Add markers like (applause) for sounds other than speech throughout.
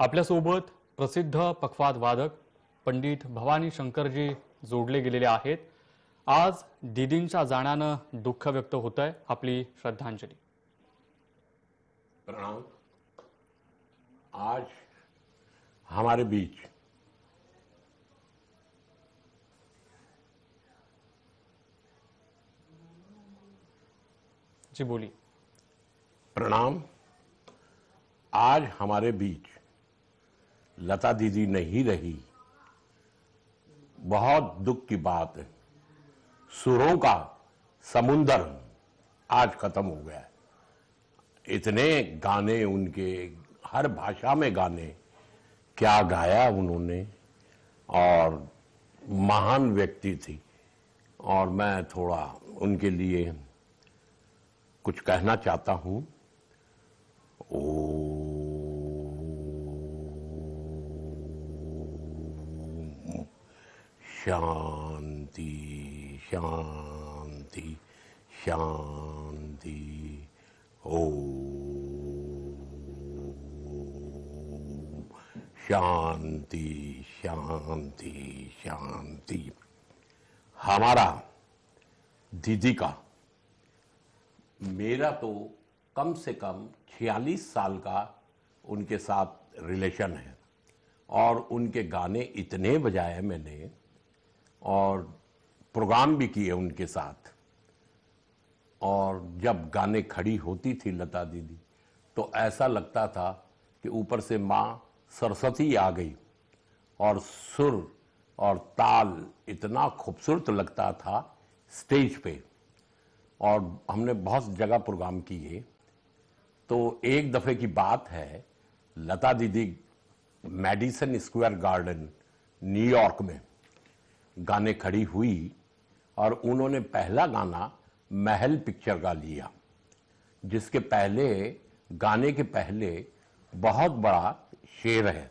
आपल्यासोबत प्रसिद्ध पखवाद वादक पंडित भवानी शंकरजी जोडले गेलेले आहेत आज दिदींच्या जाण्यानं दुःख व्यक्त होत आहे आपली श्रद्धांजली प्रणाम आज हमारे बीच जी बोली प्रणाम आज हमारे बीच लता दीदी नहीं रही बहुत दुख की बात है सुरों का समुंदर आज खत्म हो गया इतने गाने उनके हर भाषा में गाने क्या गाया उन्होंने और महान व्यक्ति थी और मैं थोड़ा उनके लिए कुछ कहना चाहता हूं ओ शांति शांति शांति ओ शांति शांति शांति हमारा दीदी का मेरा तो कम से कम 46 साल का उनके साथ रिलेशन है और उनके गाने इतने बजाए मैंने और प्रोग्राम भी किए उनके साथ और जब गाने खड़ी होती थी लता दीदी तो ऐसा लगता था कि ऊपर से माँ सरस्वती आ गई और सुर और ताल इतना खूबसूरत लगता था स्टेज पे और हमने बहुत जगह प्रोग्राम किए तो एक दफ़े की बात है लता दीदी मेडिसन स्क्वायर गार्डन न्यूयॉर्क में गाने खड़ी हुई और उन्होंने पहला गाना महल पिक्चर का लिया जिसके पहले गाने के पहले बहुत बड़ा शेर है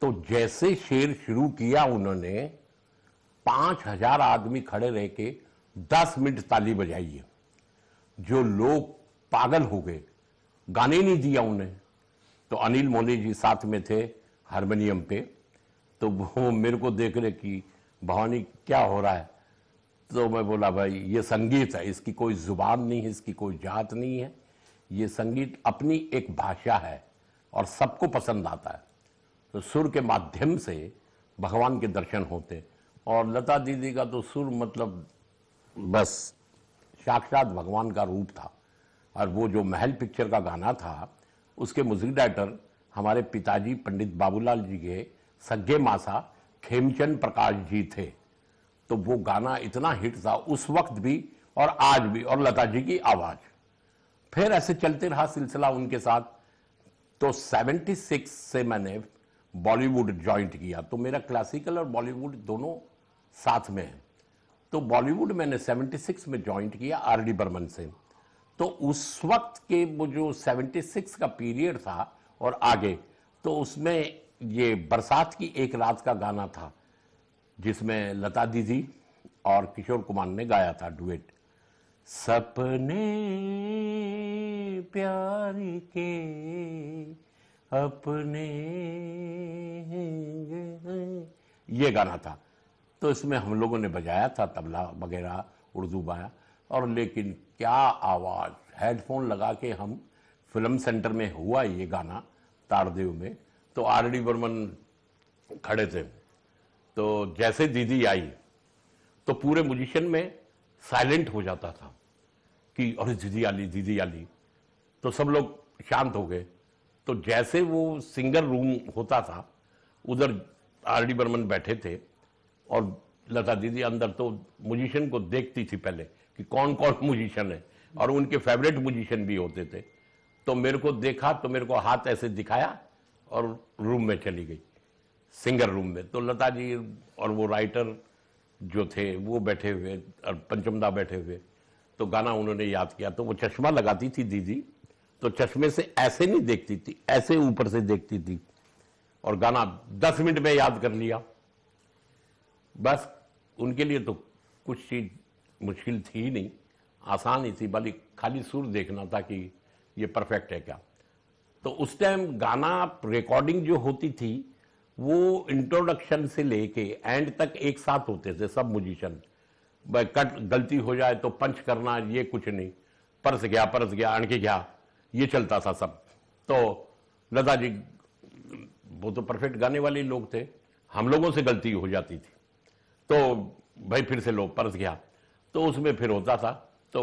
तो जैसे शेर शुरू किया उन्होंने पाँच हजार आदमी खड़े रह के दस मिनट ताली बजाई है जो लोग पागल हो गए गाने नहीं दिया उन्हें तो अनिल मोनी जी साथ में थे हारमोनियम पे तो वो मेरे को देख रहे कि भवानी क्या हो रहा है तो मैं बोला भाई ये संगीत है इसकी कोई जुबान नहीं है इसकी कोई जात नहीं है ये संगीत अपनी एक भाषा है और सबको पसंद आता है तो सुर के माध्यम से भगवान के दर्शन होते और लता दीदी का तो सुर मतलब बस साक्षात भगवान का रूप था और वो जो महल पिक्चर का गाना था उसके म्यूजिक डायरेक्टर हमारे पिताजी पंडित बाबूलाल जी के सज्जे मासा खेमचंद प्रकाश जी थे तो वो गाना इतना हिट था उस वक्त भी और आज भी और लता जी की आवाज फिर ऐसे चलते रहा सिलसिला उनके साथ तो 76 से मैंने बॉलीवुड ज्वाइंट किया तो मेरा क्लासिकल और बॉलीवुड दोनों साथ में है तो बॉलीवुड मैंने 76 में ज्वाइंट किया आर डी बर्मन से तो उस वक्त के वो जो 76 का पीरियड था और आगे तो उसमें ये बरसात की एक रात का गाना था जिसमें लता दीदी और किशोर कुमार ने गाया था डुएट सपने प्यार के अपने ये गाना था तो इसमें हम लोगों ने बजाया था तबला वगैरह उर्दू बाया और लेकिन क्या आवाज़ हेडफोन लगा के हम फिल्म सेंटर में हुआ ये गाना तारदेव में तो आर डी बर्मन खड़े थे तो जैसे दीदी आई तो पूरे म्यूजिशियन में साइलेंट हो जाता था कि अरे दीदी आली दीदी आली तो सब लोग शांत हो गए तो जैसे वो सिंगर रूम होता था उधर आर डी बर्मन बैठे थे और लता दीदी अंदर तो म्यूजिशियन को देखती थी पहले कि कौन कौन म्यूजिशियन है और उनके फेवरेट म्यूजिशियन भी होते थे तो मेरे को देखा तो मेरे को हाथ ऐसे दिखाया और रूम में चली गई सिंगर रूम में तो लता जी और वो राइटर जो थे वो बैठे हुए और पंचमदा बैठे हुए तो गाना उन्होंने याद किया तो वो चश्मा लगाती थी दीदी तो चश्मे से ऐसे नहीं देखती थी ऐसे ऊपर से देखती थी और गाना दस मिनट में याद कर लिया बस उनके लिए तो कुछ चीज मुश्किल थी ही नहीं आसान ही थी बल्कि खाली सुर देखना था कि ये परफेक्ट है क्या तो उस टाइम गाना रिकॉर्डिंग जो होती थी वो इंट्रोडक्शन से लेके एंड तक एक साथ होते थे सब म्यूजिशियन कट गलती हो जाए तो पंच करना ये कुछ नहीं परस गया परस गया अणके गया ये चलता था सब तो लता जी वो तो परफेक्ट गाने वाले लोग थे हम लोगों से गलती हो जाती थी तो भाई फिर से लो परस गया तो उसमें फिर होता था तो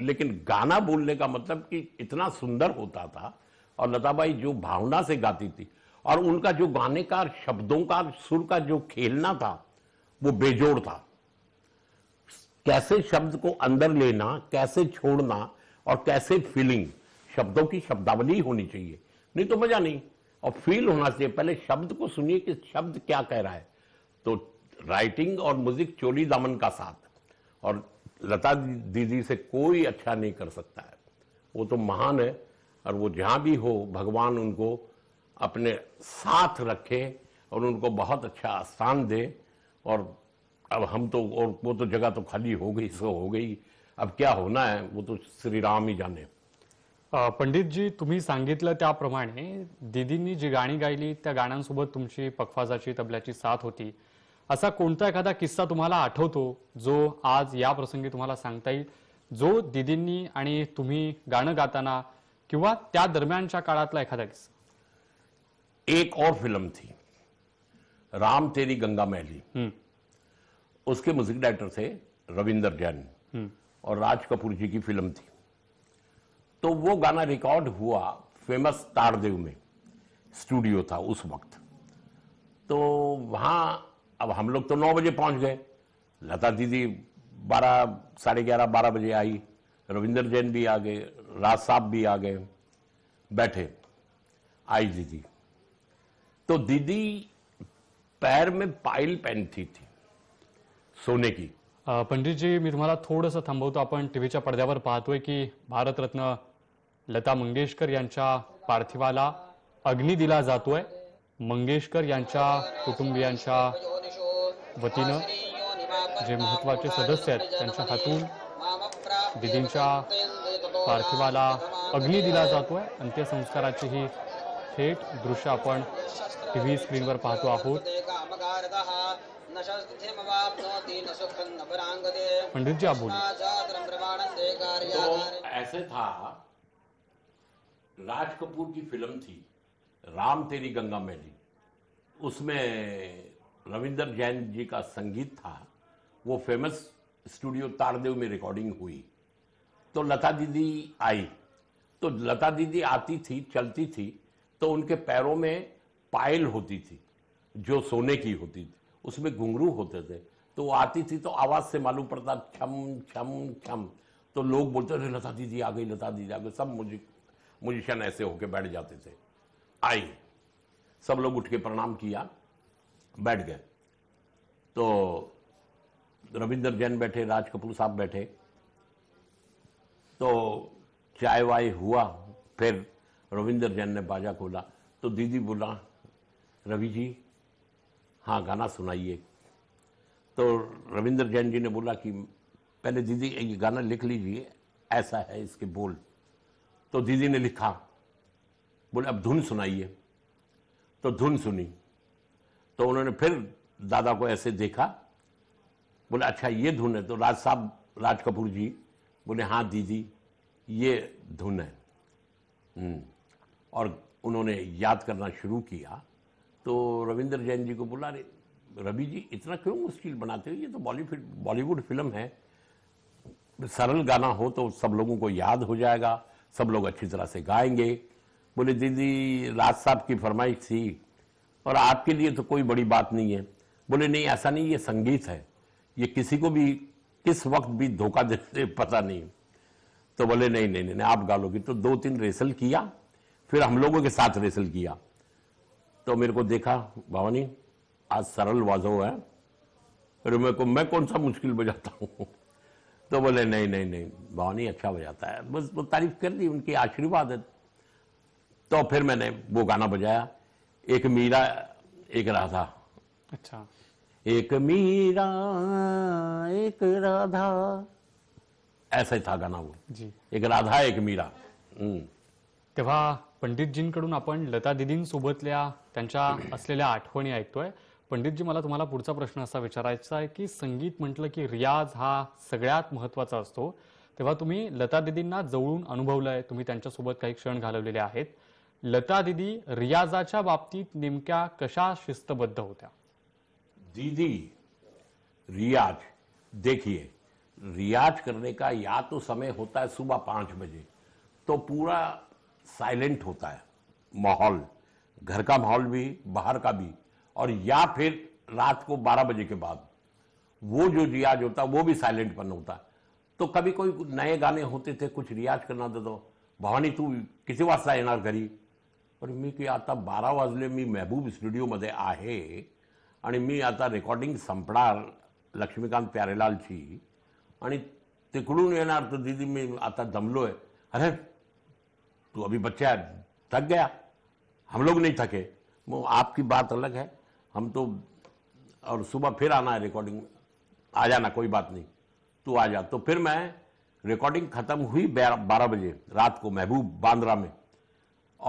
लेकिन गाना बोलने का मतलब कि इतना सुंदर होता था और लताबाई जो भावना से गाती थी और उनका जो गाने का शब्दों का सुर का जो खेलना था वो बेजोड़ था कैसे शब्द को अंदर लेना कैसे छोड़ना और कैसे फीलिंग शब्दों की शब्दावली होनी चाहिए नहीं तो मजा नहीं और फील होना चाहिए पहले शब्द को सुनिए कि शब्द क्या कह रहा है तो राइटिंग और म्यूजिक चोली दामन का साथ और लता दीदी से कोई अच्छा नहीं कर सकता है वो तो महान है और वो जहाँ भी हो भगवान उनको अपने साथ रखे और उनको बहुत अच्छा स्थान दे और अब हम तो और वो तो जगह तो खाली हो गई सो हो गई अब क्या होना है वो तो श्री राम ही जाने जी तुम्ही सांगितलं त्याप्रमाणे दिदींनी जी गाणी गायली त्या गाण्यांसोबत तुमची पखवाजाची तबल्याची साथ होती असा कोणता एखादा किस्सा तुम्हाला आठवतो जो आज या प्रसंगी तुम्हाला सांगता येईल जो दीदी आणि तुम्ही गाणं गाताना कि दरमियान का एखाद किस्सा एक और फिल्म थी राम तेरी गंगा मैली हम्म. उसके म्यूजिक डायरेक्टर थे रविंदर जैन हम्म. और राज कपूर जी की फिल्म थी तो वो गाना रिकॉर्ड हुआ फेमस तारदेव में स्टूडियो था उस वक्त तो वहां अब हम लोग तो नौ बजे पहुंच गए लता दीदी बारह साढ़े ग्यारह बारह बजे आई रविंदर जैन भी आ गए राज साहब भी आ गए बैठे आई दीदी तो दीदी पैर में पायल पहनती थी सोने की पंडितजी मी तुम्हाला थोडंसं थांबवतो आपण टीव्हीच्या पडद्यावर पाहतोय की भारतरत्न लता मंगेशकर यांच्या पार्थिवाला अग्नी दिला जातोय मंगेशकर यांच्या कुटुंबियांच्या वतीनं जे महत्वाचे सदस्य आहेत त्यांच्या हातून पार्थिवाला अग्नि दिला जातो है अंत्यसंस्काराची ही थेट दृश्य आपण टी स्क्रीन स्क्रीनवर पाहतो आहोत पंडित जी आप बोलिए तो ऐसे था राज कपूर की फिल्म थी राम तेरी गंगा मैली उसमें रविंदर जैन जी का संगीत था वो फेमस स्टूडियो तारदेव में रिकॉर्डिंग हुई तो लता दीदी आई तो लता दीदी आती थी चलती थी तो उनके पैरों में पायल होती थी जो सोने की होती थी उसमें घुंघरू होते थे तो वो आती थी तो आवाज से मालूम पड़ता छम छम छम तो लोग बोलते थे लता दीदी आ गई लता दीदी आ गई सब म्यूजिक म्यूजिशियन ऐसे होके बैठ जाते थे आई सब लोग उठ के प्रणाम किया बैठ गए तो रविंदर जैन बैठे राज कपूर साहब बैठे तो चाय वाय हुआ फिर रविंदर जैन ने बाजा खोला तो दीदी बोला रवि जी हाँ गाना सुनाइए तो रविंद्र जैन जी ने बोला कि पहले दीदी ये गाना लिख लीजिए ऐसा है इसके बोल तो दीदी ने लिखा बोले अब धुन सुनाइए तो धुन सुनी तो उन्होंने फिर दादा को ऐसे देखा बोले अच्छा ये धुन है तो राज साहब राज कपूर जी बोले हाँ दीदी ये धुन है हम्म। और उन्होंने याद करना शुरू किया तो रविंद्र जैन जी को बोला रे रवि जी इतना क्यों मुश्किल बनाते हो ये तो बॉलीवुड बॉलीवुड फिल्म है सरल गाना हो तो सब लोगों को याद हो जाएगा सब लोग अच्छी तरह से गाएंगे बोले दीदी राज साहब की फरमाइश थी और आपके लिए तो कोई बड़ी बात नहीं है बोले नहीं ऐसा नहीं ये संगीत है ये किसी को भी किस वक्त भी धोखा देते पता नहीं तो बोले नहीं नहीं नहीं आप गालोगी तो दो तीन रेसल किया फिर हम लोगों के साथ रेसल किया तो मेरे को देखा भवानी आज सरल वाजो है अरे मेरे को मैं कौन सा मुश्किल बजाता हूँ तो बोले नहीं नहीं नहीं भवानी अच्छा बजाता है बस वो तारीफ कर दी उनकी आशीर्वाद है तो फिर मैंने वो गाना बजाया एक मीरा एक राधा अच्छा एक मीरा एक राधा ऐसा था गाना वो जी एक राधा एक मीरा तेव्हा पंडितजींकडून आपण लता दिदींसोबतल्या त्यांच्या (clears throat) असलेल्या आठवणी ऐकतोय पंडितजी मला तुम्हाला पुढचा प्रश्न असा विचारायचा आहे की संगीत म्हटलं की रियाज हा सगळ्यात महत्वाचा असतो तेव्हा तुम्ही लता दिदींना जवळून अनुभवलंय तुम्ही त्यांच्यासोबत काही क्षण घालवलेले आहेत लता दिदी रियाजाच्या बाबतीत नेमक्या कशा शिस्तबद्ध होत्या दीदी रियाज देखिए रियाज करने का या तो समय होता है सुबह पाँच बजे तो पूरा साइलेंट होता है माहौल घर का माहौल भी बाहर का भी और या फिर रात को बारह बजे के बाद वो जो रियाज होता है वो भी साइलेंट बन होता है तो कभी कोई नए गाने होते थे कुछ रियाज करना दे दो भवानी तू किसी वाजता येणार घरी पण मी की आता बारा वाजले मी महबूब स्टुडिओमध्ये आहे आणि मी आता रेकॉर्डिंग संपणार लक्ष्मीकांत प्यारेलालची आणि तिकडून येणार तर दीदी मी आता दमलो है अरे तू अभी बच्चा थक गया हम लोग नहीं थके वो आपकी बात अलग है हम तो और सुबह फिर आना है रिकॉर्डिंग आ जाना कोई बात नहीं तू आ जा तो फिर मैं रिकॉर्डिंग ख़त्म हुई बारह बजे रात को महबूब बांद्रा में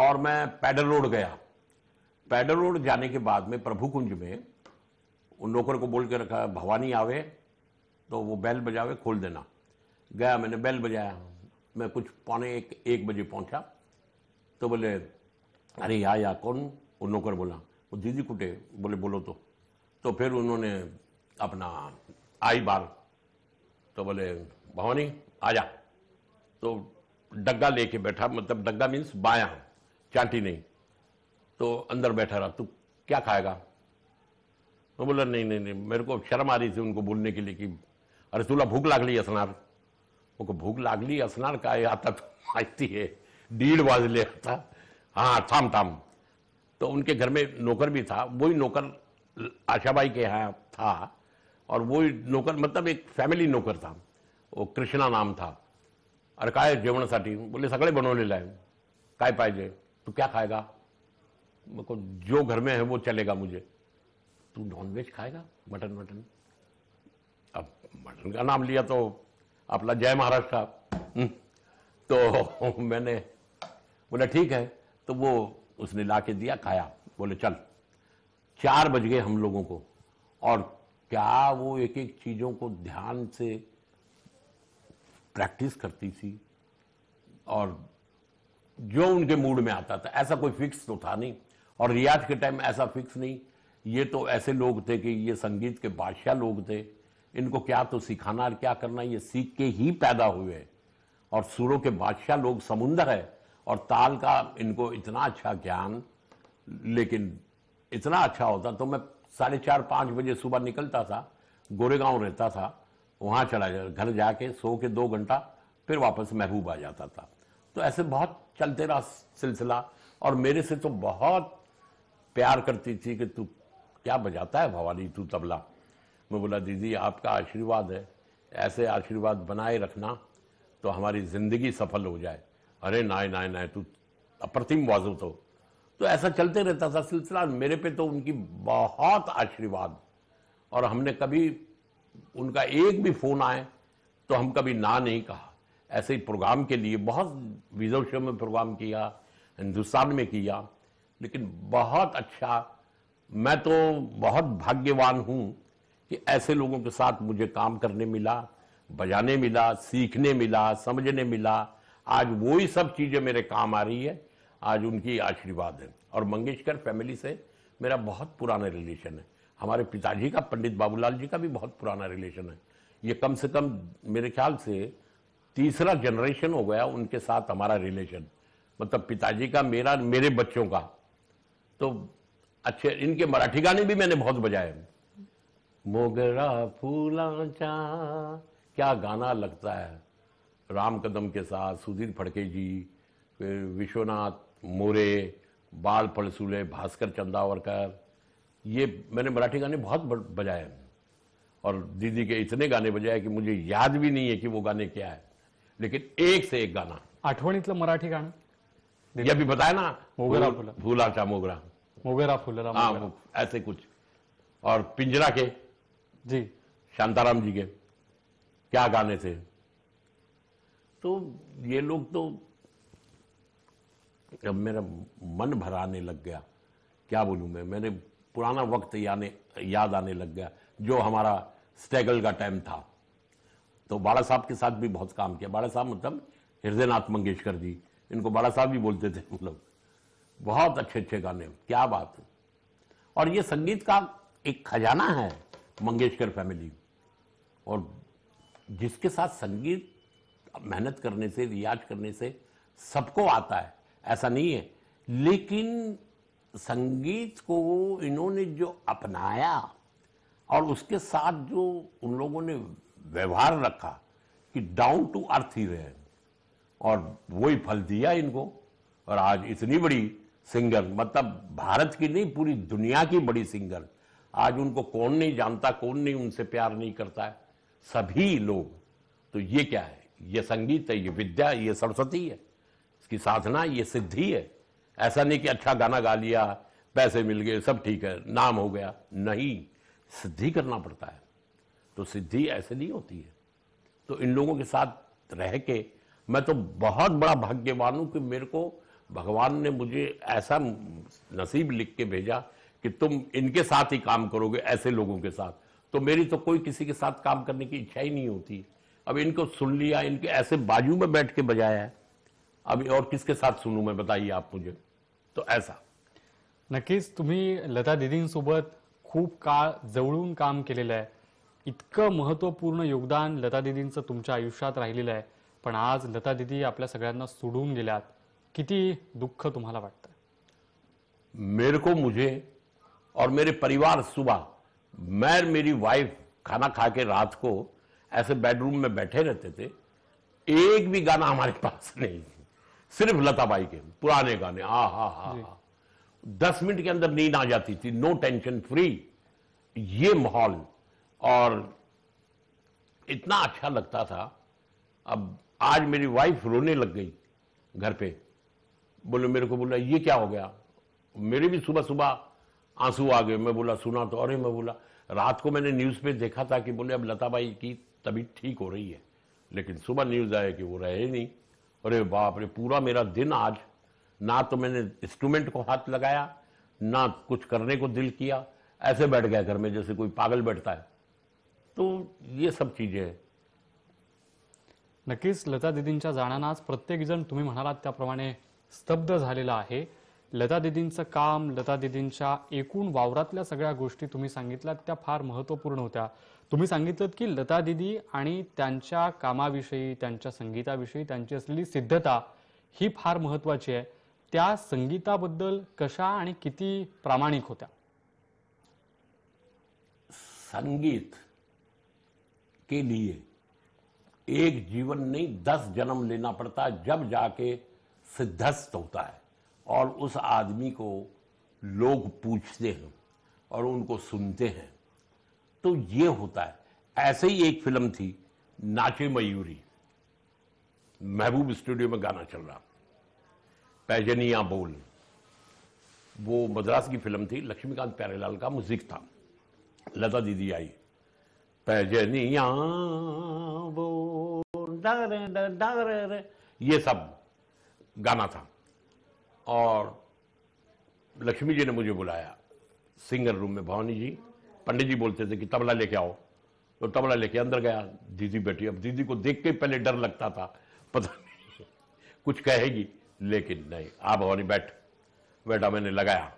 और मैं पैडल रोड गया पैडल रोड जाने के बाद में प्रभु कुंज में उन नौकर को बोल के रखा भवानी आवे तो वो बैल बजावे खोल देना गया मैंने बैल बजाया मैं कुछ पौने एक एक बजे पहुंचा तो बोले अरे या या कौन वो नौकर बोला वो दीदी कुटे बोले बोलो तो तो फिर उन्होंने अपना आई बार तो बोले भवानी जा तो डग्गा लेके बैठा मतलब डग्गा मीन्स बाया चांटी नहीं तो अंदर बैठा रहा तू क्या खाएगा तो बोला नहीं नहीं नहीं मेरे को शर्म आ रही थी उनको बोलने के लिए कि अरे तुला भूक लागली असणार मग भूक लागली असणार काय आता तो माहिती आहे डीड वाजले आता हाँ थाम थाम तो उनके घर में नौकर भी था वही नौकर आशाबाई के यहाँ था और वही नौकर मतलब एक फैमिली नौकर था वो कृष्णा नाम था अरे काय जेवणासाठी बोले सगळे बनवलेलं आहे काय पाहिजे तू क्या खाएगा जो घर में है वो चलेगा मुझे तू नॉनवेज खाएगा मटन मटन मटन का नाम लिया तो अपना जय महाराज साहब हम्म। तो मैंने बोला ठीक है तो वो उसने ला के दिया खाया बोले चल चार बज गए हम लोगों को और क्या वो एक एक चीज़ों को ध्यान से प्रैक्टिस करती थी और जो उनके मूड में आता था ऐसा कोई फिक्स तो था नहीं और रियाज के टाइम ऐसा फिक्स नहीं ये तो ऐसे लोग थे कि ये संगीत के बादशाह लोग थे इनको क्या तो सिखाना और क्या करना ये सीख के ही पैदा हुए और सुरों के बादशाह लोग समुंदर है और ताल का इनको इतना अच्छा ज्ञान लेकिन इतना अच्छा होता तो मैं साढ़े चार पाँच बजे सुबह निकलता था गोरेगांव रहता था वहाँ चला जा घर जाके सो के दो घंटा फिर वापस महबूब आ जाता था तो ऐसे बहुत चलते रहा सिलसिला और मेरे से तो बहुत प्यार करती थी कि तू क्या बजाता है भवानी तू तबला मैं बोला दीदी आपका आशीर्वाद है ऐसे आशीर्वाद बनाए रखना तो हमारी ज़िंदगी सफल हो जाए अरे नाय नाय नाय तू अप्रतिम वाजू तो तो ऐसा चलते रहता था सिलसिला मेरे पे तो उनकी बहुत आशीर्वाद और हमने कभी उनका एक भी फ़ोन आए तो हम कभी ना नहीं कहा ऐसे ही प्रोग्राम के लिए बहुत विजो में प्रोग्राम किया हिंदुस्तान में किया लेकिन बहुत अच्छा मैं तो बहुत भाग्यवान हूँ कि ऐसे लोगों के साथ मुझे काम करने मिला बजाने मिला सीखने मिला समझने मिला आज वही सब चीज़ें मेरे काम आ रही है आज उनकी आशीर्वाद है और मंगेशकर फैमिली से मेरा बहुत पुराना रिलेशन है हमारे पिताजी का पंडित बाबूलाल जी का भी बहुत पुराना रिलेशन है ये कम से कम मेरे ख्याल से तीसरा जनरेशन हो गया उनके साथ हमारा रिलेशन मतलब पिताजी का मेरा मेरे बच्चों का तो अच्छे इनके मराठी गाने भी मैंने बहुत बजाए मोगरा चा क्या गाना लगता है राम कदम के साथ सुधीर फड़के जी फिर विश्वनाथ मोरे बाल फलसूले भास्कर चंदावरकर ये मैंने मराठी गाने बहुत बजाए हैं और दीदी के इतने गाने बजाए कि मुझे याद भी नहीं है कि वो गाने क्या है लेकिन एक से एक गाना आठवणीतलं मराठी गाना ये भी बताया ना मोगरा फूला चा मोगरा मोगरा फूल हाँ ऐसे कुछ और पिंजरा के जी शांताराम जी के क्या गाने थे तो ये लोग तो जब मेरा मन भराने लग गया क्या बोलूँ मैं मैंने पुराना वक्त याने याद आने लग गया जो हमारा स्ट्रगल का टाइम था तो बाड़ा साहब के साथ भी बहुत काम किया बाड़ा साहब मतलब हृदयनाथ मंगेशकर जी इनको बाड़ा साहब भी बोलते थे मतलब लोग बहुत अच्छे अच्छे गाने क्या बात है और ये संगीत का एक खजाना है मंगेशकर फैमिली और जिसके साथ संगीत मेहनत करने से रियाज करने से सबको आता है ऐसा नहीं है लेकिन संगीत को इन्होंने जो अपनाया और उसके साथ जो उन लोगों ने व्यवहार रखा कि डाउन टू अर्थ ही रहे और वही फल दिया इनको और आज इतनी बड़ी सिंगर मतलब भारत की नहीं पूरी दुनिया की बड़ी सिंगर आज उनको कौन नहीं जानता कौन नहीं उनसे प्यार नहीं करता है सभी लोग तो ये क्या है ये संगीत है ये विद्या ये सरस्वती है इसकी साधना ये सिद्धि है ऐसा नहीं कि अच्छा गाना गा लिया पैसे मिल गए सब ठीक है नाम हो गया नहीं सिद्धि करना पड़ता है तो सिद्धि ऐसे नहीं होती है तो इन लोगों के साथ रह के मैं तो बहुत बड़ा भाग्यवान हूँ कि मेरे को भगवान ने मुझे ऐसा नसीब लिख के भेजा कि तुम इनके साथ ही काम करोगे ऐसे लोगों के साथ तो मेरी तो कोई किसी के साथ काम करने की इच्छा ही नहीं होती अब इनको सुन लिया इनके ऐसे बाजू में बैठ के बजाया है अब और किसके साथ सुनू मैं बताइए आप मुझे तो ऐसा नकेश तुम्ही लता दिदींसोबत खूप काळ जवळून काम केलेलं आहे इतकं महत्वपूर्ण योगदान लता दीदी तुमच्या आयुष्यात राहिलेलं आहे पण आज लता दीदी आपल्या सगळ्यांना सोडून गेल्यात किती दुःख तुम्हाला वाटतं मेरे को मुझे और मेरे परिवार सुबह मैं मेरी वाइफ खाना खा के रात को ऐसे बेडरूम में बैठे रहते थे एक भी गाना हमारे पास (laughs) नहीं सिर्फ लता बाई के पुराने गाने आ हा हा हा दस मिनट के अंदर नींद आ जाती थी नो टेंशन फ्री ये माहौल और इतना अच्छा लगता था अब आज मेरी वाइफ रोने लग गई घर पे बोले मेरे को बोला ये क्या हो गया मेरे भी सुबह सुबह आंसू आ गए मैं बोला सुना तो अरे मैं बोला रात को मैंने न्यूज़ पे देखा था कि बोले अब लताबाई की तबीयत ठीक हो रही है लेकिन सुबह न्यूज़ आया कि वो रहे नहीं अरे बाप रे पूरा मेरा दिन आज ना तो मैंने इंस्ट्रूमेंट को हाथ लगाया ना कुछ करने को दिल किया ऐसे बैठ गया घर में जैसे कोई पागल बैठता है तो ये सब चीज़ें हैं नक्कीच लता दिदींच्या जाण्यानं आज प्रत्येकजण तुम्ही म्हणालात त्याप्रमाणे स्तब्ध झालेला आहे लता दिदींचं काम लता दिदींच्या एकूण वावरातल्या सगळ्या गोष्टी तुम्ही सांगितल्यात त्या फार महत्वपूर्ण होत्या तुम्ही सांगितलं की लता दिदी आणि त्यांच्या कामाविषयी त्यांच्या संगीताविषयी त्यांची असलेली सिद्धता ही फार महत्वाची आहे त्या संगीताबद्दल कशा आणि किती प्रामाणिक होत्या संगीत के लिए एक जीवन नहीं दस जन्म लेना पड़ता जब जाके सिद्धस्त होता है और उस आदमी को लोग पूछते हैं और उनको सुनते हैं तो ये होता है ऐसे ही एक फिल्म थी नाचे मयूरी महबूब स्टूडियो में गाना चल रहा पैजनिया बोल वो मद्रास की फिल्म थी लक्ष्मीकांत प्यारेलाल का म्यूजिक था लता दीदी आई पैजनिया बोल ये सब गाना था और लक्ष्मी जी ने मुझे बुलाया सिंगर रूम में भवानी जी पंडित जी बोलते थे कि तबला लेके आओ तो तबला लेके अंदर गया दीदी बैठी अब दीदी को देख के पहले डर लगता था पता नहीं कुछ कहेगी लेकिन नहीं आ भवानी बैठ बैठा मैंने लगाया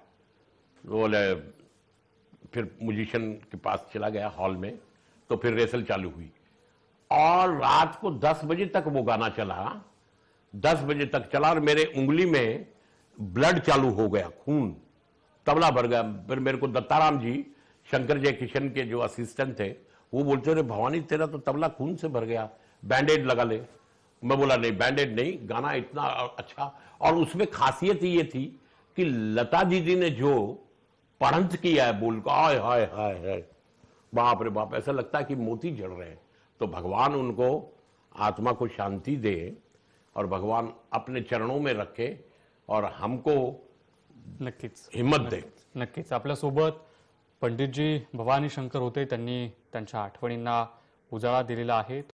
बोले फिर म्यूजिशियन के पास चला गया हॉल में तो फिर रेसल चालू हुई और रात को 10 बजे तक वो गाना चला 10 बजे तक चला और मेरे उंगली में ब्लड चालू हो गया खून तबला भर गया फिर मेरे को दत्ताराम जी शंकर जय किशन के जो असिस्टेंट थे वो बोलते रहे भवानी तेरा तो तबला खून से भर गया बैंडेड लगा ले मैं बोला नहीं बैंडेड नहीं गाना इतना अच्छा और उसमें खासियत ये थी कि लता दीदी ने जो पढ़ंत किया है बोल का आय हाय हाय हाय बाप रे बाप ऐसा लगता है कि मोती जड़ रहे हैं तो भगवान उनको आत्मा को शांति दे और भगवान अपने चरणों में रखे और हमको नक्कीच हिम्मत दे नक्कीच आपल्यासोबत पंडितजी भवानी शंकर होते त्यांनी त्यांच्या आठवणींना उजाळा दिलेला आहे